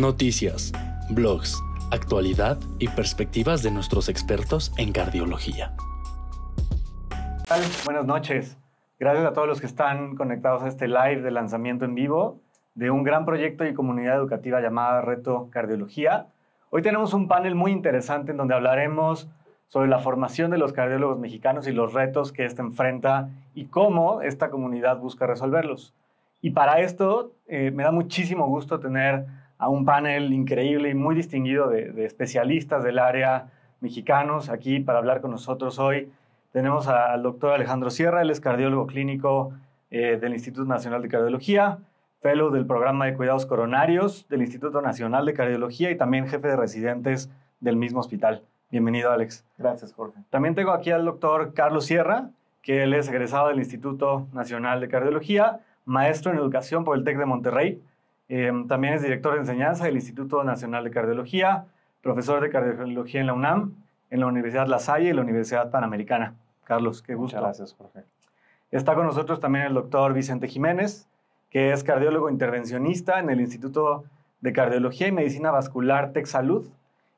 noticias, blogs, actualidad y perspectivas de nuestros expertos en cardiología. Buenas noches. Gracias a todos los que están conectados a este live de lanzamiento en vivo de un gran proyecto y comunidad educativa llamada Reto Cardiología. Hoy tenemos un panel muy interesante en donde hablaremos sobre la formación de los cardiólogos mexicanos y los retos que éste enfrenta y cómo esta comunidad busca resolverlos. Y para esto eh, me da muchísimo gusto tener a un panel increíble y muy distinguido de, especialistas del área mexicanos aquí para hablar con nosotros hoy. Tenemos al doctor Alejandro Sierra, él es cardiólogo clínico eh, del Instituto Nacional de Cardiología, fellow del programa de cuidados coronarios del Instituto Nacional de Cardiología y también jefe de residentes del mismo hospital. Bienvenido, Alex. Gracias, Jorge. También tengo aquí al doctor Carlos Sierra, que él es egresado del Instituto Nacional de Cardiología, maestro en educación por el TEC de Monterrey, Em, también es director de enseñanza del Instituto Nacional de Cardiología, profesor de cardiología en la UNAM, en la Universidad La Salle y la Universidad Panamericana. Carlos, qué gusto. gracias, Jorge. Está con nosotros también el doctor Vicente Jiménez, que es cardiólogo intervencionista en el Instituto de Cardiología y Medicina Vascular Texalud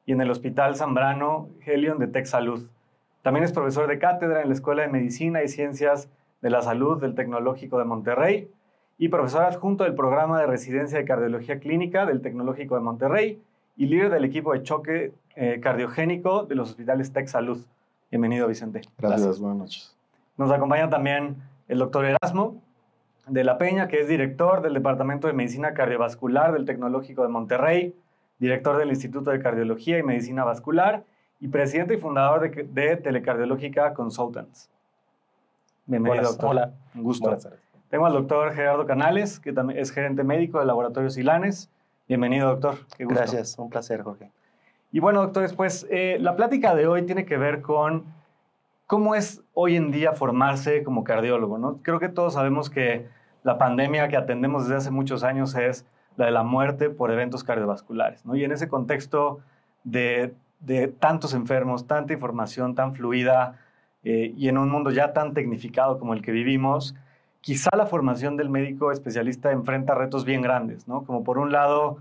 y en el Hospital Zambrano Helion de Texalud. También es profesor de cátedra en la Escuela de Medicina y Ciencias de la Salud del Tecnológico de Monterrey y profesor adjunto del programa de residencia de cardiología clínica del Tecnológico de Monterrey y líder del equipo de choque eh, cardiogénico de los hospitales Tech Salud. Bienvenido, Vicente. Gracias, buenas noches. Nos acompaña también el doctor Erasmo de la Peña, que es director del Departamento de Medicina Cardiovascular del Tecnológico de Monterrey, director del Instituto de Cardiología y Medicina Vascular y presidente y fundador de, Telecardiológica Consultants. Bienvenido, doctor. Hola. Un gusto. Buenas tengo al doctor Gerardo Canales, que también es gerente médico del Laboratorio Silanes. Bienvenido, doctor. Gracias, un placer, Jorge. Y bueno, doctores, pues eh, la plática de hoy tiene que ver con cómo es hoy en día formarse como cardiólogo, ¿no? Creo que todos sabemos que la pandemia que atendemos desde hace muchos años es la de la muerte por eventos cardiovasculares, ¿no? Y en ese contexto de, tantos enfermos, tanta información tan fluida eh, y en un mundo ya tan tecnificado como el que vivimos, quizá la formación del médico especialista enfrenta retos bien grandes, ¿no? Como por un lado,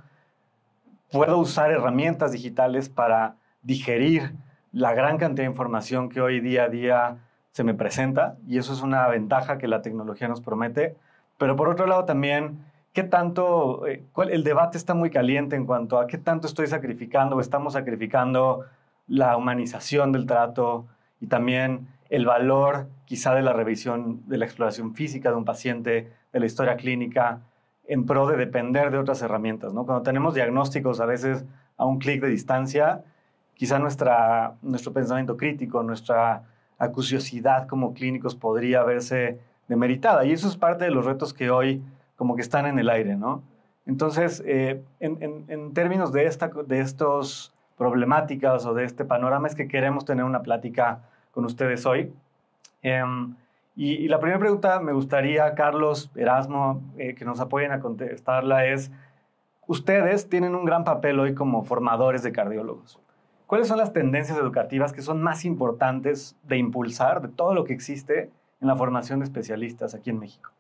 puedo usar herramientas digitales para digerir la gran cantidad de información que hoy día a día se me presenta, y eso es una ventaja que la tecnología nos promete, pero por otro lado también, ¿qué tanto, eh, el debate está muy caliente en cuanto a qué tanto estoy sacrificando o estamos sacrificando la humanización del trato y también el valor quizá de la revisión, de la exploración física de un paciente, de la historia clínica, en pro de depender de otras herramientas. ¿no? Cuando tenemos diagnósticos a veces a un clic de distancia, quizá nuestra, nuestro pensamiento crítico, nuestra acuciosidad como clínicos podría verse demeritada. Y eso es parte de los retos que hoy como que están en el aire, Entonces, eh, en, términos de, estas de problemáticas o de este panorama es que queremos tener una plática con ustedes hoy. Em, y, la primera pregunta me gustaría, Carlos, Erasmo, eh, que nos apoyen a contestarla es, ustedes tienen un gran papel hoy como formadores de cardiólogos. ¿Cuáles son las tendencias educativas que son más importantes de impulsar de todo lo que existe en la formación de especialistas aquí en México?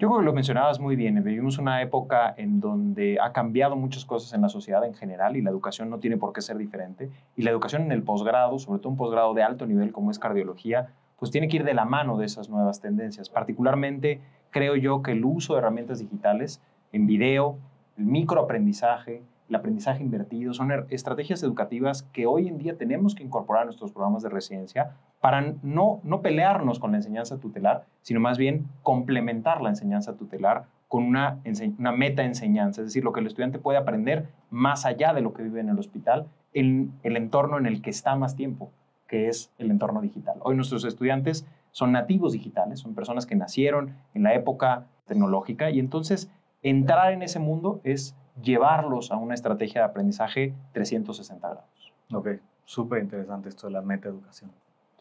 Yo creo que lo mencionabas muy bien. Vivimos una época en donde ha cambiado muchas cosas en la sociedad en general y la educación no tiene por qué ser diferente. Y la educación en el posgrado, sobre todo un posgrado de alto nivel como es cardiología, pues tiene que ir de la mano de esas nuevas tendencias. Particularmente creo yo que el uso de herramientas digitales en video, el microaprendizaje, el aprendizaje invertido, son er, estrategias educativas que hoy en día tenemos que incorporar a nuestros programas de residencia para no, no pelearnos con la enseñanza tutelar, sino más bien complementar la enseñanza tutelar con una, una meta enseñanza, es decir, lo que el estudiante puede aprender más allá de lo que vive en el hospital, en el entorno en el que está más tiempo, que es el entorno digital. Hoy nuestros estudiantes son nativos digitales, son personas que nacieron en la época tecnológica y entonces entrar en ese mundo es llevarlos a una estrategia de aprendizaje 360 grados. Ok, súper interesante esto de la metaeducación.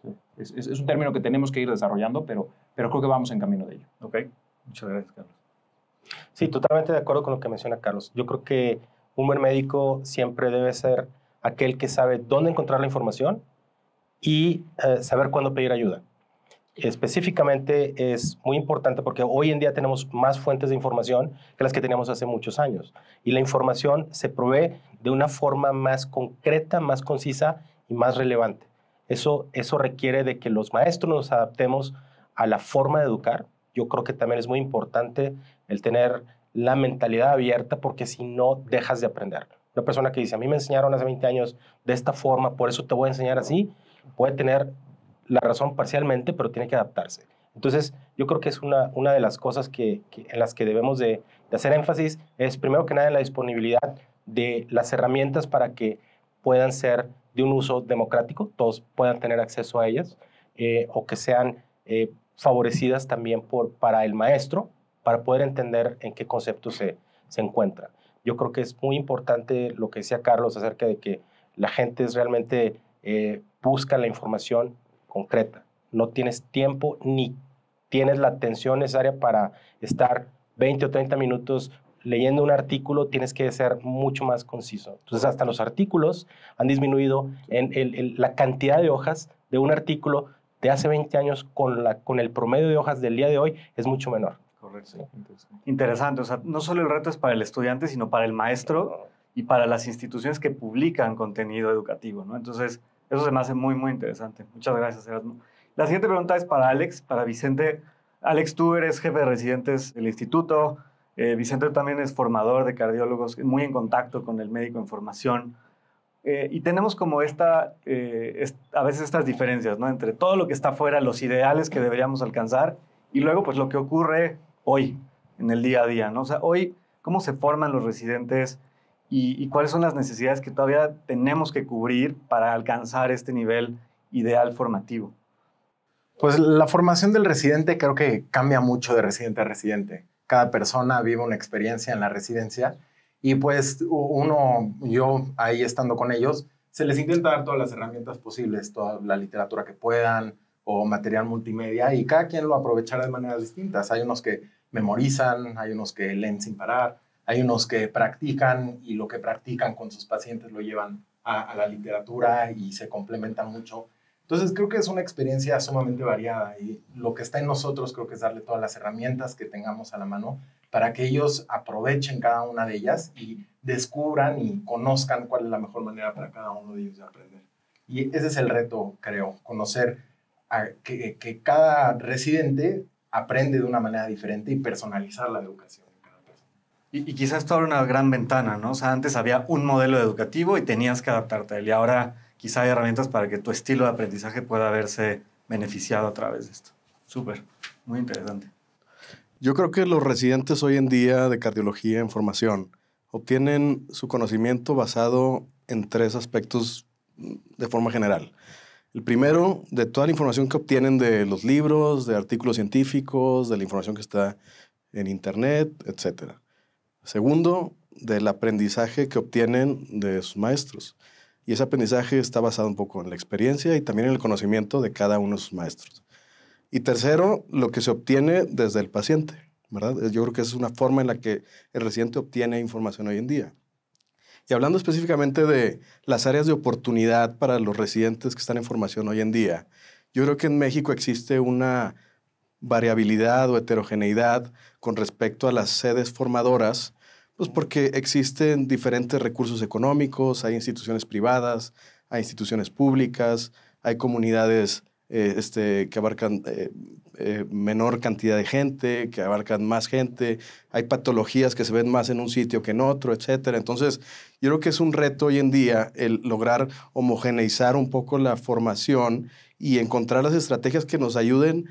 Sí. Es, un término que tenemos que ir desarrollando, pero, pero creo que vamos en camino de ello. Ok, muchas gracias, Carlos. Sí, totalmente de acuerdo con lo que menciona Carlos. Yo creo que un buen médico siempre debe ser aquel que sabe dónde encontrar la información y eh, saber cuándo pedir ayuda específicamente es muy importante porque hoy en día tenemos más fuentes de información que las que teníamos hace muchos años. Y la información se provee de una forma más concreta, más concisa y más relevante. Eso, eso requiere de que los maestros nos adaptemos a la forma de educar. Yo creo que también es muy importante el tener la mentalidad abierta porque si no, dejas de aprender. Una persona que dice, a mí me enseñaron hace 20 años de esta forma, por eso te voy a enseñar así, puede tener la razón parcialmente, pero tiene que adaptarse. Entonces, yo creo que es una, una de las cosas que, en las que debemos de, hacer énfasis, es primero que nada la disponibilidad de las herramientas para que puedan ser de un uso democrático, todos puedan tener acceso a ellas, eh, o que sean eh, favorecidas también por, para el maestro, para poder entender en qué concepto se, encuentra. Yo creo que es muy importante lo que decía Carlos acerca de que la gente realmente eh, busca la información, concreta. No tienes tiempo ni tienes la atención necesaria para estar 20 o 30 minutos leyendo un artículo, tienes que ser mucho más conciso. Entonces, hasta los artículos han disminuido en la cantidad de hojas de un artículo de hace 20 años con, la, con el promedio de hojas del día de hoy es mucho menor. Correcto. Interesante. O sea, no solo el reto es para el estudiante, sino para el maestro y para las instituciones que publican contenido educativo, ¿no? Entonces, eso se me hace muy, muy interesante. Muchas gracias, Erasmo. La siguiente pregunta es para Alex, para Vicente. Alex, tú eres jefe de residentes del instituto. Eh, Vicente también es formador de cardiólogos, muy en contacto con el médico en formación. Eh, y tenemos como esta, eh, a veces estas diferencias, ¿no? Entre todo lo que está fuera, los ideales que deberíamos alcanzar, y luego, pues, lo que ocurre hoy, en el día a día, ¿no? O sea, hoy, ¿cómo se forman los residentes? y, cuáles son las necesidades que todavía tenemos que cubrir para alcanzar este nivel ideal formativo. Pues la formación del residente creo que cambia mucho de residente a residente. Cada persona vive una experiencia en la residencia y pues uno, yo ahí estando con ellos, se les intenta dar todas las herramientas posibles, toda la literatura que puedan o material multimedia y cada quien lo aprovechará de maneras distintas. Hay unos que memorizan, hay unos que leen sin parar, hay unos que practican y lo que practican con sus pacientes lo llevan a, la literatura y se complementan mucho. Entonces creo que es una experiencia sumamente variada y lo que está en nosotros creo que es darle todas las herramientas que tengamos a la mano para que ellos aprovechen cada una de ellas y descubran y conozcan cuál es la mejor manera para cada uno de ellos de aprender. Y ese es el reto, creo, conocer que cada residente aprende de una manera diferente y personalizar la educación. Y, quizás esto abre una gran ventana, ¿no? O sea, antes había un modelo educativo y tenías que adaptarte a él. Y ahora quizá hay herramientas para que tu estilo de aprendizaje pueda verse beneficiado a través de esto. Súper, muy interesante. Yo creo que los residentes hoy en día de cardiología en formación obtienen su conocimiento basado en tres aspectos de forma general. El primero, de toda la información que obtienen de los libros, de artículos científicos, de la información que está en Internet, etcétera. Segundo, del aprendizaje que obtienen de sus maestros. Y ese aprendizaje está basado un poco en la experiencia y también en el conocimiento de cada uno de sus maestros. Y tercero, lo que se obtiene desde el paciente, ¿verdad? Yo creo que esa es una forma en la que el residente obtiene información hoy en día. Y hablando específicamente de las áreas de oportunidad para los residentes que están en formación hoy en día, yo creo que en México existe una variabilidad o heterogeneidad con respecto a las sedes formadoras pues porque existen diferentes recursos económicos, hay instituciones privadas, hay instituciones públicas, hay comunidades eh, este, que abarcan eh, eh, menor cantidad de gente, que abarcan más gente, hay patologías que se ven más en un sitio que en otro, etc. Entonces, yo creo que es un reto hoy en día el lograr homogeneizar un poco la formación y encontrar las estrategias que nos ayuden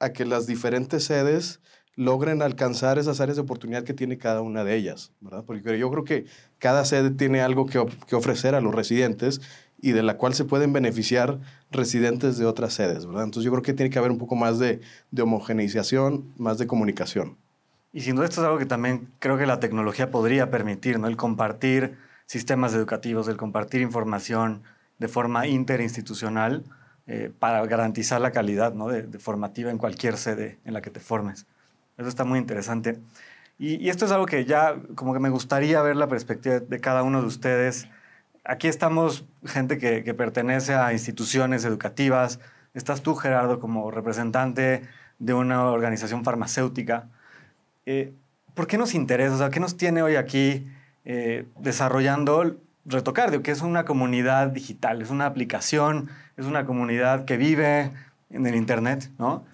a que las diferentes sedes logren alcanzar esas áreas de oportunidad que tiene cada una de ellas, ¿verdad? Porque yo creo que cada sede tiene algo que, ofrecer a los residentes y de la cual se pueden beneficiar residentes de otras sedes, ¿verdad? Entonces yo creo que tiene que haber un poco más de, homogeneización, más de comunicación. Y sin duda esto es algo que también creo que la tecnología podría permitir, ¿no? El compartir sistemas educativos, el compartir información de forma interinstitucional eh, para garantizar la calidad ¿no? de formativa en cualquier sede en la que te formes. Eso está muy interesante. Y, esto es algo que ya como que me gustaría ver la perspectiva de cada uno de ustedes. Aquí estamos gente que, pertenece a instituciones educativas. Estás tú, Gerardo, como representante de una organización farmacéutica. Eh, ¿Por qué nos interesa? O sea, ¿qué nos tiene hoy aquí eh, desarrollando Retocardio, que es una comunidad digital, es una aplicación, es una comunidad que vive en el Internet, ¿no?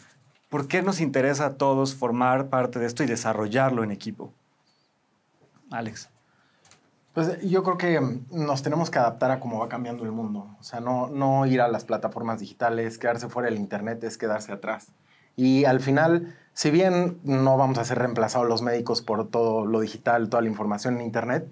¿Por qué nos interesa a todos formar parte de esto y desarrollarlo en equipo? Alex. Pues yo creo que mm, nos tenemos que adaptar a cómo va cambiando el mundo. O sea, no, no ir a las plataformas digitales, quedarse fuera del Internet es quedarse atrás. Y al final, si bien no vamos a ser reemplazados los médicos por todo lo digital, toda la información en Internet,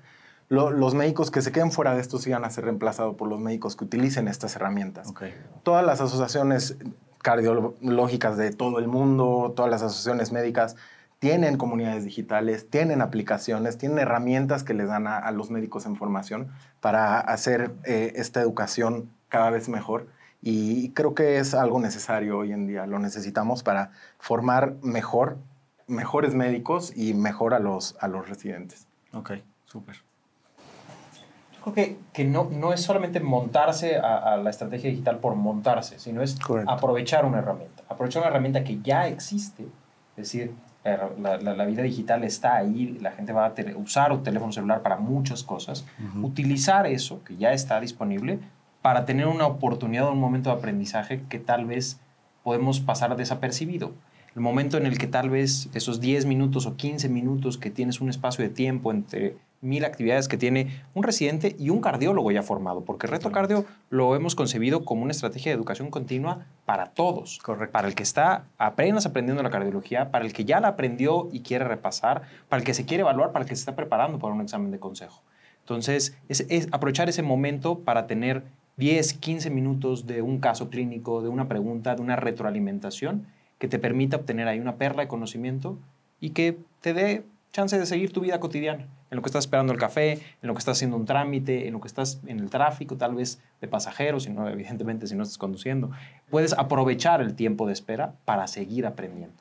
los médicos que se queden fuera de esto sigan a ser reemplazados por los médicos que utilicen estas herramientas. Okay. Todas las asociaciones cardiológicas de todo el mundo, todas las asociaciones médicas tienen comunidades digitales, tienen aplicaciones, tienen herramientas que les dan a, los médicos en formación para hacer eh, esta educación cada vez mejor. Y creo que es algo necesario hoy en día, lo necesitamos para formar mejor, mejores médicos y mejor a los, a los residentes. Ok, súper creo que, que no, no es solamente montarse a, la estrategia digital por montarse, sino es aprovechar una herramienta, aprovechar una herramienta que ya existe. Es decir, eh, la, vida digital está ahí, la gente va a usar un teléfono celular para muchas cosas, utilizar eso que ya está disponible para tener una oportunidad o un momento de aprendizaje que tal vez podemos pasar desapercibido. El momento en el que tal vez esos 10 minutos o 15 minutos que tienes un espacio de tiempo entre mil actividades que tiene un residente y un cardiólogo ya formado, porque Reto Cardio lo hemos concebido como una estrategia de educación continua para todos. Para el que está apenas aprendiendo la cardiología, para el que ya la aprendió y quiere repasar, para el que se quiere evaluar, para el que se está preparando para un examen de consejo. Entonces, es, es aprovechar ese momento para tener 10, 15 minutos de un caso clínico, de una pregunta, de una retroalimentación que te permita obtener ahí una perla de conocimiento y que te dé chance de seguir tu vida cotidiana, en lo que estás esperando el café, en lo que estás haciendo un trámite, en lo que estás en el tráfico, tal vez de pasajeros, sino, evidentemente si no estás conduciendo. Puedes aprovechar el tiempo de espera para seguir aprendiendo.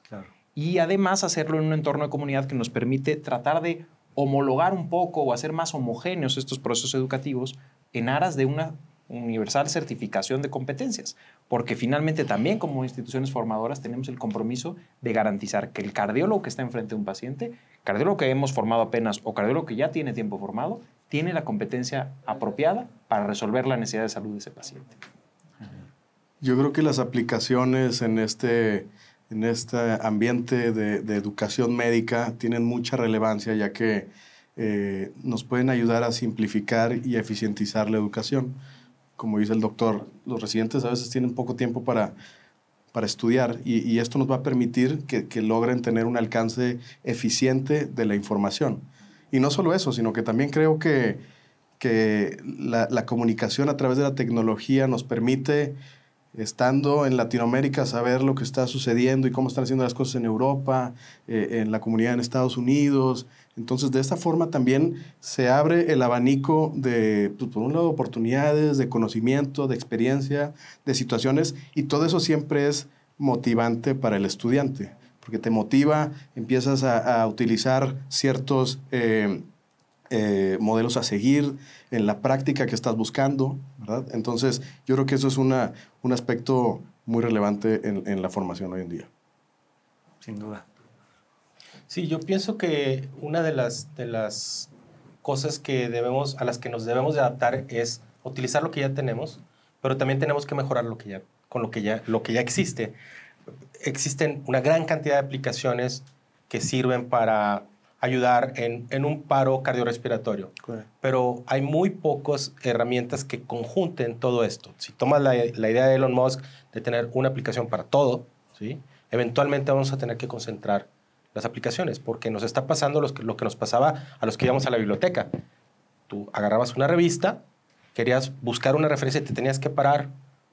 Y además hacerlo en un entorno de comunidad que nos permite tratar de homologar un poco o hacer más homogéneos estos procesos educativos en aras de una universal certificación de competencias, porque finalmente también como instituciones formadoras tenemos el compromiso de garantizar que el cardiólogo que está enfrente de un paciente, cardiólogo que hemos formado apenas o cardiólogo que ya tiene tiempo formado, tiene la competencia apropiada para resolver la necesidad de salud de ese paciente. Yo creo que las aplicaciones en este, en este ambiente de, educación médica tienen mucha relevancia, ya que eh, nos pueden ayudar a simplificar y eficientizar la educación como dice el doctor, los residentes a veces tienen poco tiempo para, para estudiar y, esto nos va a permitir que, logren tener un alcance eficiente de la información. Y no solo eso, sino que también creo que, que la, la comunicación a través de la tecnología nos permite estando en Latinoamérica, saber lo que está sucediendo y cómo están haciendo las cosas en Europa, eh, en la comunidad en Estados Unidos. Entonces, de esta forma también se abre el abanico de, pues, por un lado, oportunidades, de conocimiento, de experiencia, de situaciones, y todo eso siempre es motivante para el estudiante, porque te motiva, empiezas a, utilizar ciertos... Eh, eh, modelos a seguir en la práctica que estás buscando, ¿verdad? Entonces, yo creo que eso es una, un aspecto muy relevante en, la formación hoy en día. Sin duda. Sí, yo pienso que una de las, de las cosas que debemos, a las que nos debemos de adaptar es utilizar lo que ya tenemos, pero también tenemos que mejorar lo que ya, con lo que ya, lo que ya existe. Existen una gran cantidad de aplicaciones que sirven para ayudar en, un paro cardiorrespiratorio. Pero hay muy pocas herramientas que conjunten todo esto. Si tomas la, idea de Elon Musk de tener una aplicación para todo, ¿sí? eventualmente vamos a tener que concentrar las aplicaciones, porque nos está pasando lo que nos pasaba a los que íbamos a la biblioteca. Tú agarrabas una revista, querías buscar una referencia y te tenías que parar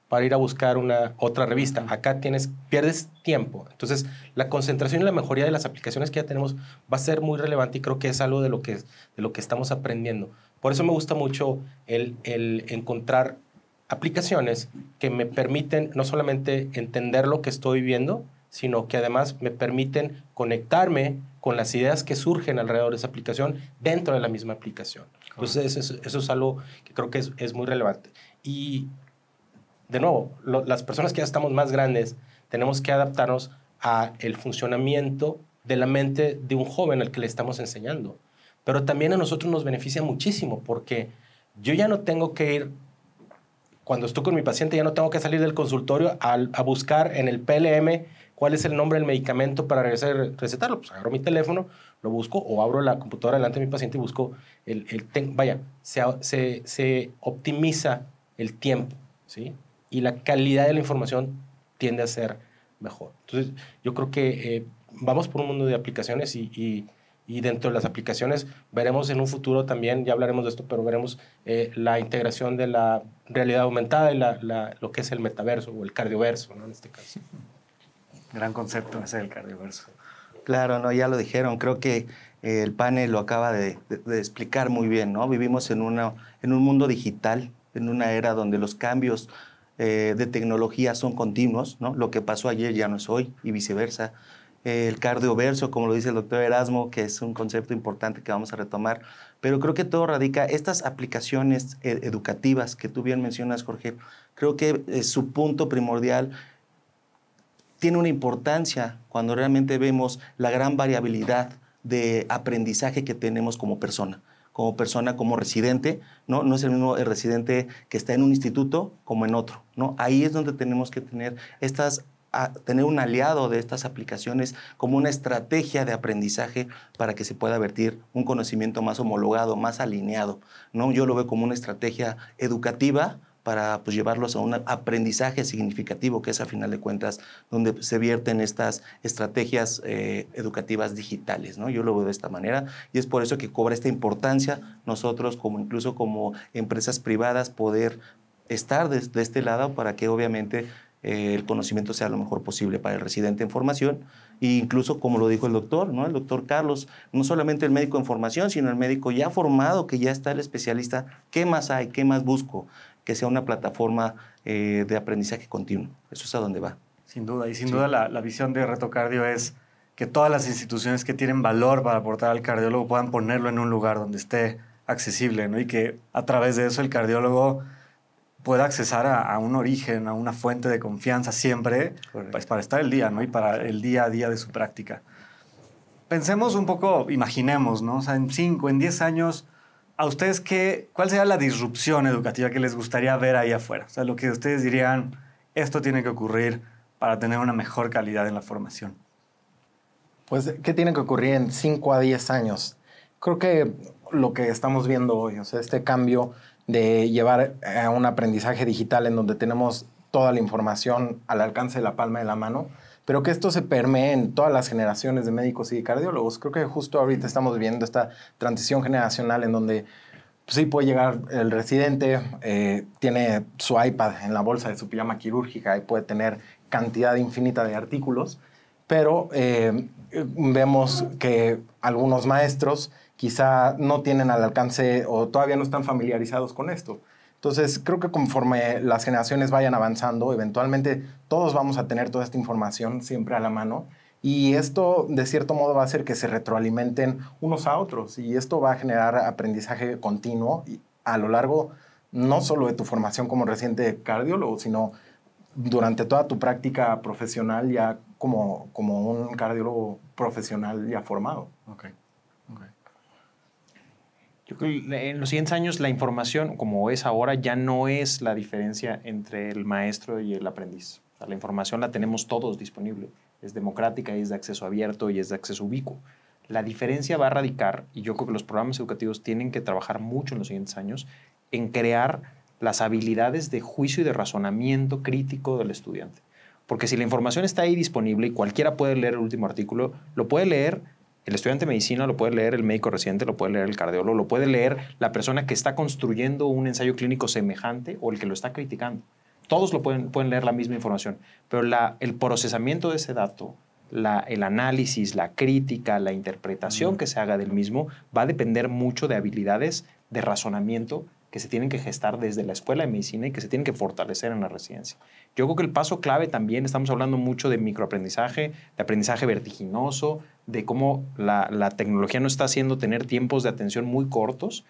para ir a buscar una otra revista. Acá tienes, pierdes tiempo. Entonces, la concentración y la mejoría de las aplicaciones que ya tenemos va a ser muy relevante y creo que es algo de lo que, de lo que estamos aprendiendo. Por eso me gusta mucho el, el encontrar aplicaciones que me permiten no solamente entender lo que estoy viendo, sino que además me permiten conectarme con las ideas que surgen alrededor de esa aplicación dentro de la misma aplicación. Entonces, eso, es algo que creo que es, es muy relevante. Y de nuevo, las personas que ya estamos más grandes tenemos que adaptarnos a el funcionamiento de la mente de un joven al que le estamos enseñando. Pero también a nosotros nos beneficia muchísimo porque yo ya no tengo que ir, cuando estoy con mi paciente, ya no tengo que salir del consultorio a, buscar en el PLM cuál es el nombre del medicamento para regresar recetarlo. Pues agarro mi teléfono, lo busco o abro la computadora delante de mi paciente y busco el... el vaya, se, se optimiza el tiempo, ¿sí? y la calidad de la información tiende a ser mejor. Entonces, yo creo que eh, vamos por un mundo de aplicaciones y, y, dentro de las aplicaciones veremos en un futuro también, ya hablaremos de esto, pero veremos eh, la integración de la realidad aumentada y la, lo que es el metaverso o el cardioverso, ¿no? En este caso. Gran concepto ese del cardioverso. Claro, no, ya lo dijeron. Creo que eh, el panel lo acaba de, de, explicar muy bien, ¿no? Vivimos en, una, en un mundo digital, en una era donde los cambios eh, de tecnología son continuos, Lo que pasó ayer ya no es hoy y viceversa. el cardioverso, como lo dice el doctor Erasmo, que es un concepto importante que vamos a retomar, pero creo que todo radica, estas aplicaciones eh, educativas que tú bien mencionas, Jorge, creo que eh, su punto primordial tiene una importancia cuando realmente vemos la gran variabilidad de aprendizaje que tenemos como persona como persona, como residente, ¿no? No es el mismo el residente que está en un instituto como en otro, ¿no? Ahí es donde tenemos que tener estas tener un aliado de estas aplicaciones como una estrategia de aprendizaje para que se pueda vertir un conocimiento más homologado, más alineado. ¿no? Yo lo veo como una estrategia educativa para pues, llevarlos a un aprendizaje significativo, que es a final de cuentas donde se vierten estas estrategias eh, educativas digitales. ¿no? Yo lo veo de esta manera y es por eso que cobra esta importancia nosotros, como incluso como empresas privadas, poder estar de, este lado para que obviamente eh, el conocimiento sea lo mejor posible para el residente en formación e incluso como lo dijo el doctor, ¿no? El doctor Carlos, no solamente el médico en formación, sino el médico ya formado, que ya está el especialista, ¿qué más hay? ¿Qué más busco? que sea una plataforma eh, de aprendizaje continuo. Eso es a donde va. Sin duda, y sin duda la, la, visión de Retocardio es que todas las instituciones que tienen valor para aportar al cardiólogo puedan ponerlo en un lugar donde esté accesible, ¿no? Y que a través de eso el cardiólogo pueda accesar a, un origen, a una fuente de confianza siempre, pues, para estar el día, ¿no? Y para el día a día de su práctica. Pensemos un poco, imaginemos, ¿no? O sea, en 5, en 10 años, ¿a ustedes qué, cuál sería la disrupción educativa que les gustaría ver ahí afuera? O sea, lo que ustedes dirían, esto tiene que ocurrir para tener una mejor calidad en la formación. Pues, ¿qué tiene que ocurrir en 5 a 10 años? Creo que lo que estamos viendo hoy, o sea, este cambio de llevar a eh, un aprendizaje digital en donde tenemos toda la información al alcance de la palma de la mano, pero que esto se permee en todas las generaciones de médicos y cardiólogos. Creo que justo ahorita estamos viviendo esta transición generacional en donde pues sí puede llegar el residente, eh, tiene su iPad en la bolsa de su pijama quirúrgica y puede tener cantidad infinita de artículos, pero eh, vemos que algunos maestros quizá no tienen al alcance o todavía no están familiarizados con esto. Entonces, creo que conforme las generaciones vayan avanzando, eventualmente todos vamos a tener toda esta información siempre a la mano. Y esto, de cierto modo, va a hacer que se retroalimenten unos a otros. Y esto va a generar aprendizaje continuo y a lo largo no solo de tu formación como reciente cardiólogo, sino durante toda tu práctica profesional ya como, como un cardiólogo profesional ya formado. Okay. Yo creo que en los siguientes años la información, como es ahora, ya no es la diferencia entre el maestro y el aprendiz. la información la tenemos todos disponible. Es democrática y es de acceso abierto y es de acceso ubicuo. La diferencia va a radicar, y yo creo que los programas educativos tienen que trabajar mucho en los siguientes años, en crear las habilidades de juicio y de razonamiento crítico del estudiante. Porque si la información está ahí disponible y cualquiera puede leer el último artículo, lo puede leer el estudiante de medicina lo puede leer el médico residente, lo puede leer el cardiólogo, lo puede leer la persona que está construyendo un ensayo clínico semejante o el que lo está criticando. Todos lo pueden, pueden leer la misma información, pero el procesamiento de ese dato, el análisis, la crítica, la interpretación que se haga del mismo va a depender mucho de habilidades de razonamiento que se tienen que gestar desde la escuela de medicina y que se tienen que fortalecer en la residencia. Yo creo que el paso clave también, estamos hablando mucho de microaprendizaje, de aprendizaje vertiginoso, de cómo la, tecnología nos está haciendo tener tiempos de atención muy cortos,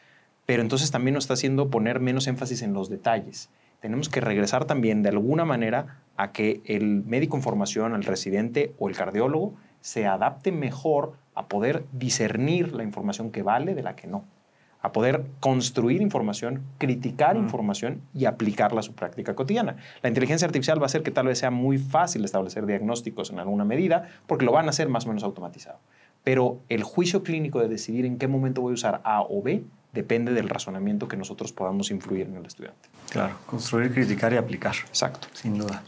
pero entonces también nos está haciendo poner menos énfasis en los detalles. Tenemos que regresar también de alguna manera a que el médico en formación, el residente o el cardiólogo se adapte mejor a poder discernir la información que vale de la que no a poder construir información, criticar mm. información y aplicarla a su práctica cotidiana. La inteligencia artificial va a hacer que tal vez sea muy fácil establecer diagnósticos en alguna medida porque lo van a hacer más o menos automatizado. Pero el juicio clínico de decidir en qué momento voy a usar A o B depende del razonamiento que nosotros podamos influir en el estudiante. Claro, construir, criticar y aplicar. Exacto. Sin duda.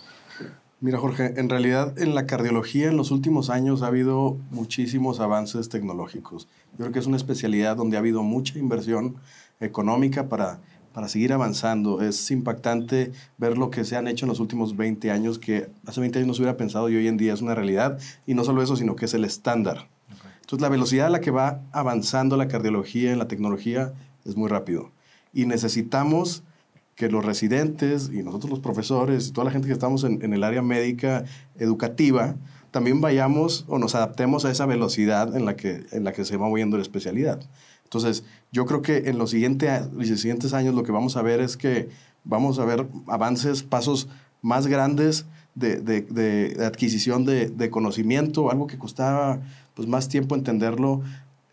Mira, Jorge, en realidad en la cardiología en los últimos años ha habido muchísimos avances tecnológicos. Yo creo que es una especialidad donde ha habido mucha inversión económica para, para seguir avanzando. Es impactante ver lo que se han hecho en los últimos 20 años, que hace 20 años no se hubiera pensado y hoy en día es una realidad. Y no solo eso, sino que es el estándar. Entonces, la velocidad a la que va avanzando la cardiología en la tecnología es muy rápido. Y necesitamos que los residentes y nosotros los profesores y toda la gente que estamos en, el área médica educativa también vayamos o nos adaptemos a esa velocidad en la que, en la que se va moviendo la especialidad. Entonces, yo creo que en los, siguientes, siguientes años lo que vamos a ver es que vamos a ver avances, pasos más grandes de, adquisición de, conocimiento, algo que costaba pues, más tiempo entenderlo,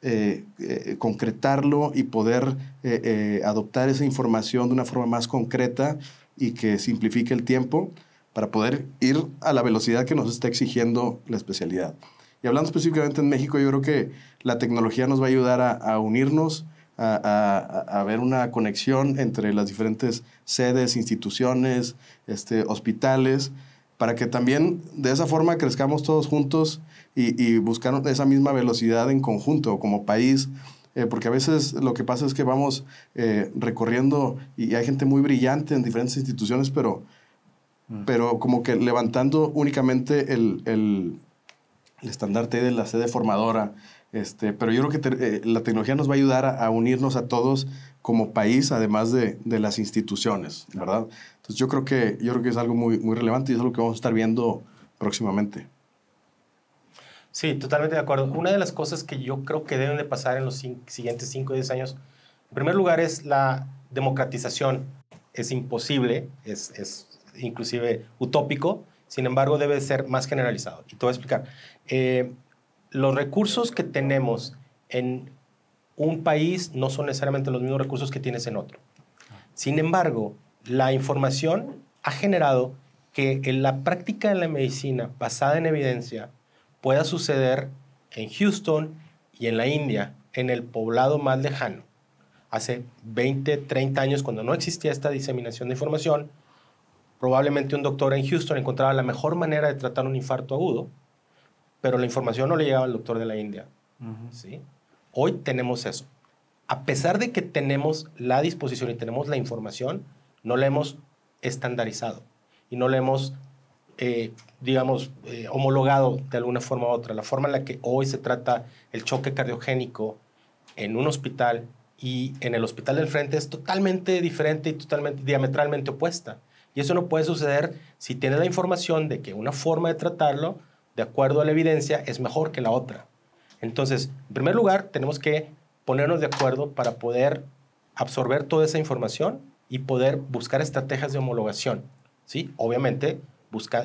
eh, eh, concretarlo y poder eh, adoptar esa información de una forma más concreta y que simplifique el tiempo para poder ir a la velocidad que nos está exigiendo la especialidad. Y hablando específicamente en México, yo creo que la tecnología nos va a ayudar a, unirnos, a, a, ver una conexión entre las diferentes sedes, instituciones, este, hospitales, para que también de esa forma crezcamos todos juntos y, buscar esa misma velocidad en conjunto como país. Eh, porque a veces lo que pasa es que vamos eh, recorriendo y hay gente muy brillante en diferentes instituciones, pero, mm. pero como que levantando únicamente el, el, estandarte de la sede formadora. Este, pero yo creo que eh, la tecnología nos va a ayudar a, unirnos a todos como país, además de, de las instituciones, ¿verdad? Entonces yo creo que, yo creo que es algo muy, muy relevante y es algo que vamos a estar viendo próximamente. Sí, totalmente de acuerdo. Una de las cosas que yo creo que deben de pasar en los siguientes 5 o 10 años, en primer lugar, es la democratización. Es imposible, es, es inclusive utópico, sin embargo, debe ser más generalizado. Y te voy a explicar. Eh, los recursos que tenemos en un país no son necesariamente los mismos recursos que tienes en otro. Sin embargo, la información ha generado que en la práctica de la medicina basada en evidencia pueda suceder en Houston y en la India, en el poblado más lejano. Hace 20, 30 años, cuando no existía esta diseminación de información, probablemente un doctor en Houston encontraba la mejor manera de tratar un infarto agudo, pero la información no le llegaba al doctor de la India. ¿sí? Hoy tenemos eso. A pesar de que tenemos la disposición y tenemos la información, no la hemos estandarizado y no la hemos eh, digamos, eh, homologado de alguna forma u otra. La forma en la que hoy se trata el choque cardiogénico en un hospital y en el hospital del frente es totalmente diferente y totalmente diametralmente opuesta. Y eso no puede suceder si tiene la información de que una forma de tratarlo, de acuerdo a la evidencia, es mejor que la otra. Entonces, en primer lugar, tenemos que ponernos de acuerdo para poder absorber toda esa información y poder buscar estrategias de homologación. ¿sí? Obviamente,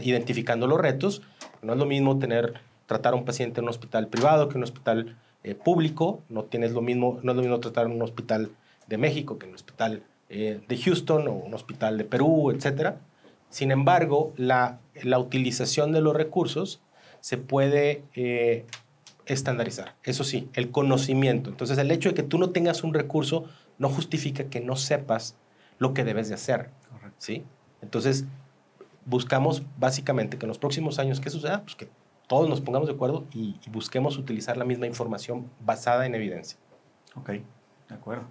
identificando los retos. No es lo mismo tener, tratar a un paciente en un hospital privado que en un hospital eh, público, no, tienes lo mismo, no es lo mismo tratar en un hospital de México que en un hospital eh, de Houston o un hospital de Perú, etc. Sin embargo, la, la utilización de los recursos se puede eh, estandarizar. Eso sí, el conocimiento. Entonces, el hecho de que tú no tengas un recurso no justifica que no sepas lo que debes de hacer. ¿sí? Entonces, buscamos básicamente que en los próximos años, ¿qué suceda? Pues que todos nos pongamos de acuerdo y, busquemos utilizar la misma información basada en evidencia. Ok, de acuerdo.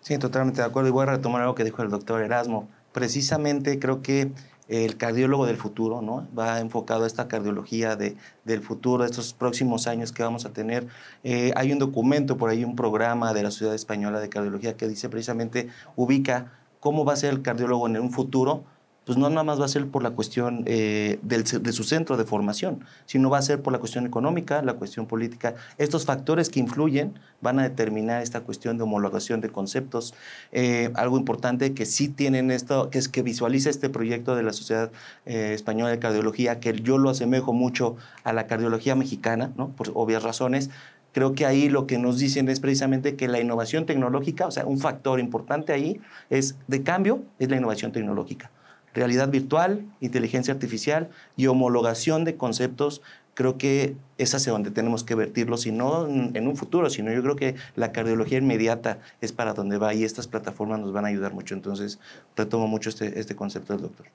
Sí, totalmente de acuerdo. Y voy a retomar algo que dijo el doctor Erasmo. Precisamente creo que el cardiólogo del futuro, ¿no? Va enfocado a esta cardiología de, del futuro, de estos próximos años que vamos a tener. Eh, hay un documento por ahí, un programa de la Ciudad Española de Cardiología que dice precisamente, ubica cómo va a ser el cardiólogo en un futuro pues no nada más va a ser por la cuestión eh, de su centro de formación, sino va a ser por la cuestión económica, la cuestión política. Estos factores que influyen van a determinar esta cuestión de homologación de conceptos. Eh, algo importante que sí tienen esto, que es que visualiza este proyecto de la Sociedad eh, Española de Cardiología, que yo lo asemejo mucho a la cardiología mexicana, ¿no? por obvias razones, creo que ahí lo que nos dicen es precisamente que la innovación tecnológica, o sea, un factor importante ahí es de cambio, es la innovación tecnológica realidad virtual, inteligencia artificial y homologación de conceptos creo que es hacia donde tenemos que vertirlo, si no en un futuro, sino yo creo que la cardiología inmediata es para donde va y estas plataformas nos van a ayudar mucho. Entonces, retomo mucho este, este concepto del doctor.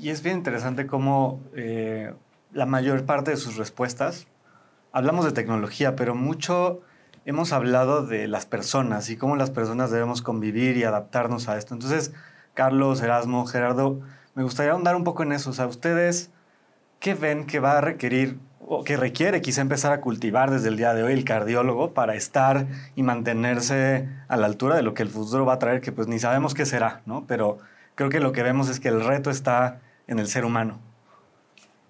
Y, es bien interesante cómo eh, la mayor parte de sus respuestas, hablamos de tecnología, pero mucho hemos hablado de las personas y cómo las personas debemos convivir y adaptarnos a esto. Entonces, Carlos, Erasmo, Gerardo, me gustaría ahondar un poco en eso. O sea, ustedes, ¿qué ven que va a requerir o que requiere quizá empezar a cultivar desde el día de hoy el cardiólogo para estar y mantenerse a la altura de lo que el futuro va a traer, que pues ni sabemos qué será, ¿no? Pero creo que lo que vemos es que el reto está en el ser humano.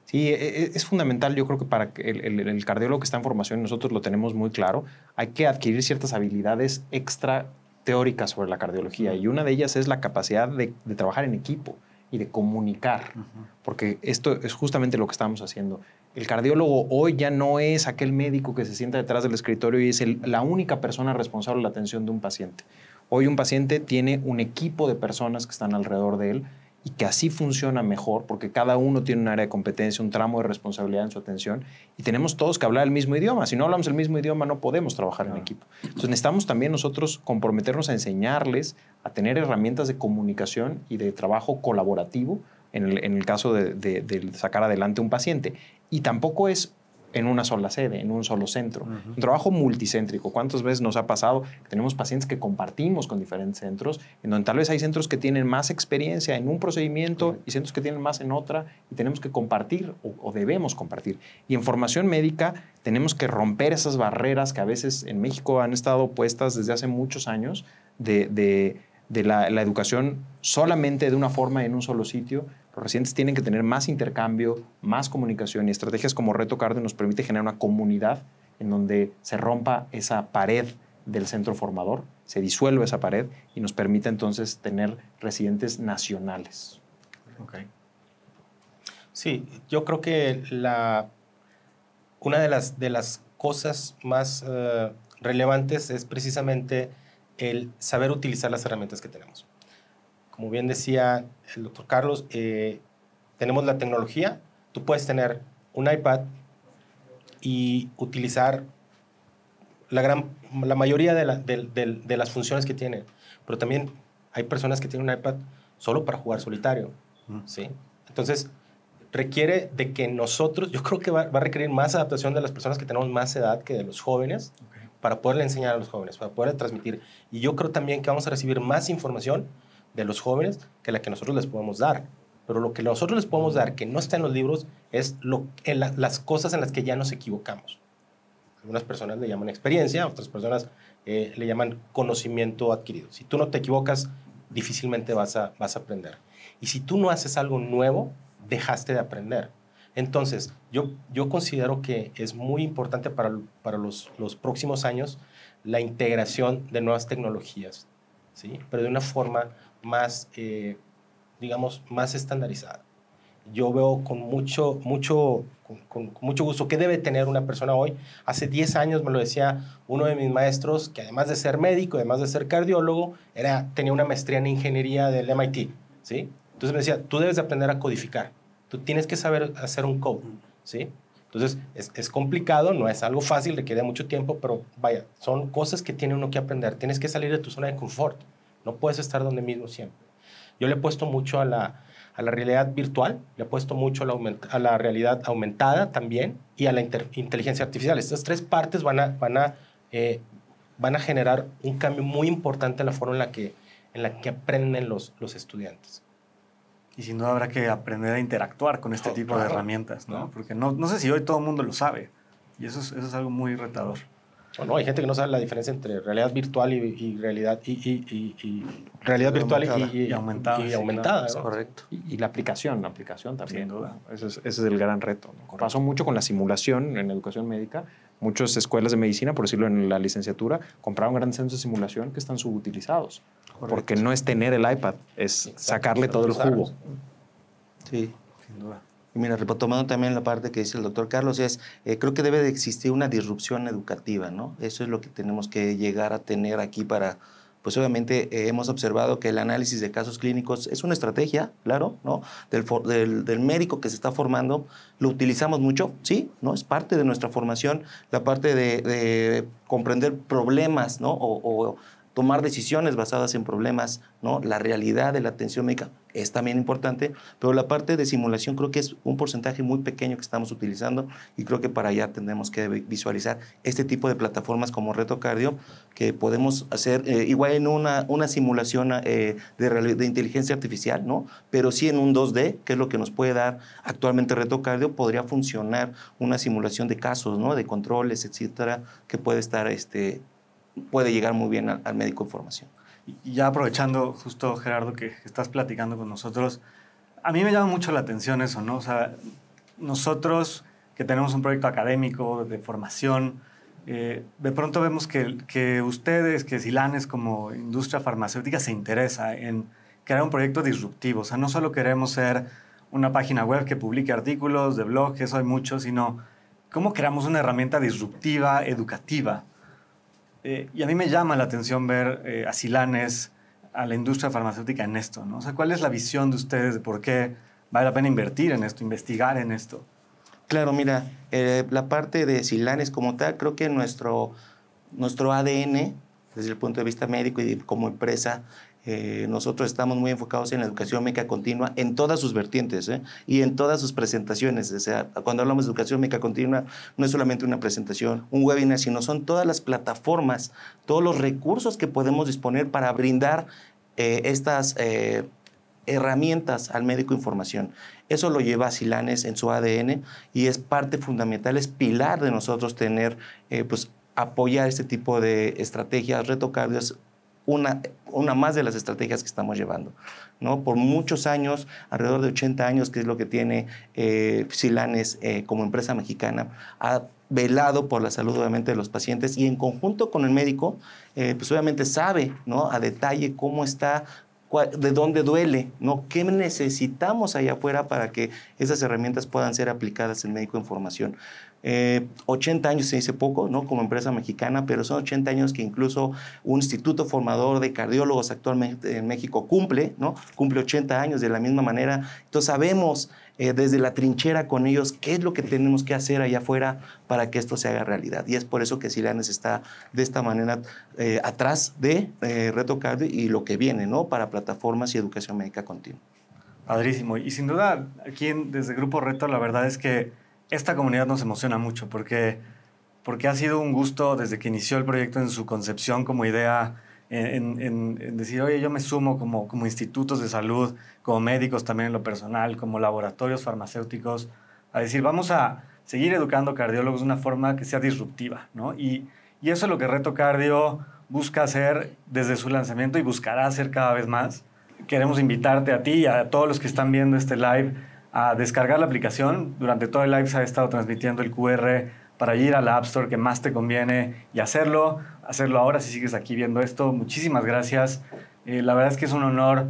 Sí, e, e, es fundamental, yo creo que para el, el, el cardiólogo que está en formación, nosotros lo tenemos muy claro, hay que adquirir ciertas habilidades extra teóricas sobre la cardiología y una de ellas es la capacidad de, trabajar en equipo y de comunicar, porque esto es justamente lo que estamos haciendo. El cardiólogo hoy ya no es aquel médico que se sienta detrás del escritorio y es la única persona responsable de la atención de un paciente. Hoy un paciente tiene un equipo de personas que están alrededor de él y que así funciona mejor porque cada uno tiene un área de competencia, un tramo de responsabilidad en su atención y tenemos todos que hablar el mismo idioma. Si no hablamos el mismo idioma no podemos trabajar en equipo. Entonces necesitamos también nosotros comprometernos a enseñarles a tener herramientas de comunicación y de trabajo colaborativo en el, caso de, de sacar adelante un paciente. Y tampoco es en una sola sede, en un solo centro. Un trabajo multicéntrico. ¿Cuántas veces nos ha pasado? que Tenemos pacientes que compartimos con diferentes centros, en donde tal vez hay centros que tienen más experiencia en un procedimiento y centros que tienen más en otra, y tenemos que compartir o, debemos compartir. Y en formación médica tenemos que romper esas barreras que a veces en México han estado puestas desde hace muchos años de, la, la educación solamente de una forma en un solo sitio los residentes tienen que tener más intercambio, más comunicación y estrategias como Reto nos permite generar una comunidad en donde se rompa esa pared del centro formador, se disuelve esa pared y nos permite entonces tener residentes nacionales. Okay. Sí, yo creo que la, una de las, de las cosas más eh, relevantes es precisamente el saber utilizar las herramientas que tenemos como bien decía el doctor Carlos, eh, tenemos la tecnología. Tú puedes tener un iPad y utilizar la, gran, la mayoría de, las funciones que tiene. Pero también hay personas que tienen un iPad solo para jugar solitario. Mm. ¿sí? Entonces, requiere de que nosotros, yo creo que va, a requerir más adaptación de las personas que tenemos más edad que de los jóvenes para poderle enseñar a los jóvenes, para poder transmitir. Y yo creo también que vamos a recibir más información de los jóvenes que la que nosotros les podemos dar. Pero lo que nosotros les podemos dar, que no está en los libros, es lo, eh, las cosas en las que ya nos equivocamos. Algunas personas le llaman experiencia, otras personas eh, le llaman conocimiento adquirido. Si tú no te equivocas, difícilmente vas a, vas a aprender. Y si tú no haces algo nuevo, dejaste de aprender. Entonces, yo, yo considero que es muy importante para, para los, los próximos años la integración de nuevas tecnologías, ¿sí? pero de una forma más, eh, digamos, más estandarizada. Yo veo con mucho, mucho, con, mucho gusto qué debe tener una persona hoy. Hace 10 años me lo decía uno de mis maestros, que además de ser médico, además de ser cardiólogo, era, tenía una maestría en ingeniería del MIT, ¿sí? Entonces me decía, tú debes de aprender a codificar, tú tienes que saber hacer un code, ¿sí? Entonces, es, es, complicado, no es algo fácil, requiere mucho tiempo, pero vaya, son cosas que tiene uno que aprender. Tienes que salir de tu zona de confort. No puedes estar donde mismo siempre. Yo le he puesto mucho a la, realidad virtual, le he puesto mucho a la, realidad aumentada también y a la inteligencia artificial. Estas tres partes van a, van, a, eh, van a generar un cambio muy importante en la forma en la que, en la que aprenden los, los estudiantes. Y si no, habrá que aprender a interactuar con este oh, tipo de herramientas, ¿no? Porque no, sé si hoy todo el mundo lo sabe. Y eso es, eso es algo muy retador hay gente que no sabe la diferencia entre realidad virtual y, realidad y, realidad virtual y, aumentada, y, aumentada, correcto. Y, la aplicación, la aplicación también. Sin duda, ese es, el gran reto. ¿no? Pasó mucho con la simulación en educación médica. Muchas escuelas de medicina, por decirlo en la licenciatura, compraron grandes centros de simulación que están subutilizados, porque no es tener el iPad, es sacarle todo el jugo. Sí, sin duda. Mira, retomando también la parte que dice el doctor Carlos, es, eh, creo que debe de existir una disrupción educativa, ¿no? Eso es lo que tenemos que llegar a tener aquí para, pues obviamente eh, hemos observado que el análisis de casos clínicos es una estrategia, claro, ¿no? Del, médico que se está formando, lo utilizamos mucho, sí, ¿no? Es parte de nuestra formación, la parte de, comprender problemas, ¿no? tomar decisiones basadas en problemas, ¿no? La realidad de la atención médica es también importante, pero la parte de simulación creo que es un porcentaje muy pequeño que estamos utilizando y creo que para allá tendremos que visualizar este tipo de plataformas como Reto Cardio, que podemos hacer eh, igual en una, una simulación eh, de, inteligencia artificial, ¿no? Pero sí en un 2D, que es lo que nos puede dar actualmente Retocardio podría funcionar una simulación de casos, ¿no? De controles, etcétera, que puede estar este, puede llegar muy bien al, médico en formación. Y ya aprovechando justo, Gerardo, que estás platicando con nosotros, a mí me llama mucho la atención eso, ¿no? O sea, nosotros que tenemos un proyecto académico de formación, eh, de pronto vemos que, que ustedes, que Silanes como industria farmacéutica se interesa en crear un proyecto disruptivo. O sea, no solo queremos ser una página web que publique artículos de blog, eso hay mucho, sino cómo creamos una herramienta disruptiva, educativa, eh, y a mí me llama la atención ver eh, a Silanes, a la industria farmacéutica en esto, ¿no? O sea, ¿cuál es la visión de ustedes de por qué vale la pena invertir en esto, investigar en esto? Claro, mira, eh, la parte de Silanes como tal, creo que nuestro, nuestro ADN, desde el punto de vista médico y como empresa, eh, nosotros estamos muy enfocados en la educación médica continua en todas sus vertientes ¿eh? y en todas sus presentaciones. sea, cuando hablamos de educación médica continua, no es solamente una presentación, un webinar, sino son todas las plataformas, todos los recursos que podemos disponer para brindar eh, estas herramientas al médico información. Eso lo lleva Silanes en su ADN y es parte fundamental, es pilar de nosotros tener, pues, apoyar este tipo de estrategias, retocardios una, más de las estrategias que estamos llevando. ¿no? Por muchos años, alrededor de 80 años, que es lo que tiene eh, Silanes eh, como empresa mexicana, ha velado por la salud obviamente de los pacientes y en conjunto con el médico, eh, pues obviamente sabe ¿no? a detalle cómo está de dónde duele, ¿no? ¿Qué necesitamos allá afuera para que esas herramientas puedan ser aplicadas en médico en formación? 80 eh, años se dice poco, ¿no? Como empresa mexicana, pero son 80 años que incluso un instituto formador de cardiólogos actualmente en México cumple, ¿no? Cumple 80 años de la misma manera. Entonces sabemos eh, desde la trinchera con ellos qué es lo que tenemos que hacer allá afuera para que esto se haga realidad. Y es por eso que Silanes está de esta manera eh, atrás de eh, Reto y lo que viene, ¿no? Para plataformas y educación médica continua. Padrísimo. Y sin duda, aquí desde Grupo Reto, la verdad es que esta comunidad nos emociona mucho porque, porque ha sido un gusto desde que inició el proyecto en su concepción como idea en, decir, oye, yo me sumo como, como institutos de salud, como médicos también en lo personal, como laboratorios farmacéuticos, a decir, vamos a seguir educando cardiólogos de una forma que sea disruptiva, ¿no? Y, y eso es lo que Reto Cardio busca hacer desde su lanzamiento y buscará hacer cada vez más. Queremos invitarte a ti y a todos los que están viendo este live a descargar la aplicación. Durante todo el live se ha estado transmitiendo el QR para ir a la App Store que más te conviene y hacerlo, hacerlo ahora si sigues aquí viendo esto. Muchísimas gracias. Eh, la verdad es que es un honor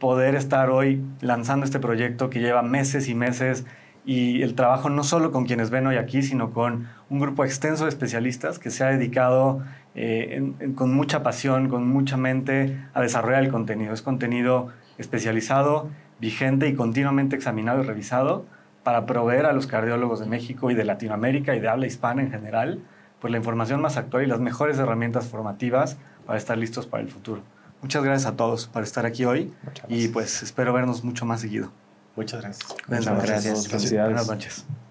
poder estar hoy lanzando este proyecto que lleva meses y meses y el trabajo no solo con quienes ven hoy aquí, sino con un grupo extenso de especialistas que se ha dedicado eh, con mucha pasión, con mucha mente a desarrollar el contenido. Es contenido especializado, vigente y continuamente examinado y revisado para proveer a los cardiólogos de México y de Latinoamérica y de habla hispana en general, pues la información más actual y las mejores herramientas formativas para estar listos para el futuro. Muchas gracias a todos por estar aquí hoy y pues espero vernos mucho más seguido. Muchas gracias. Muchas gracias. gracias. Buenas noches.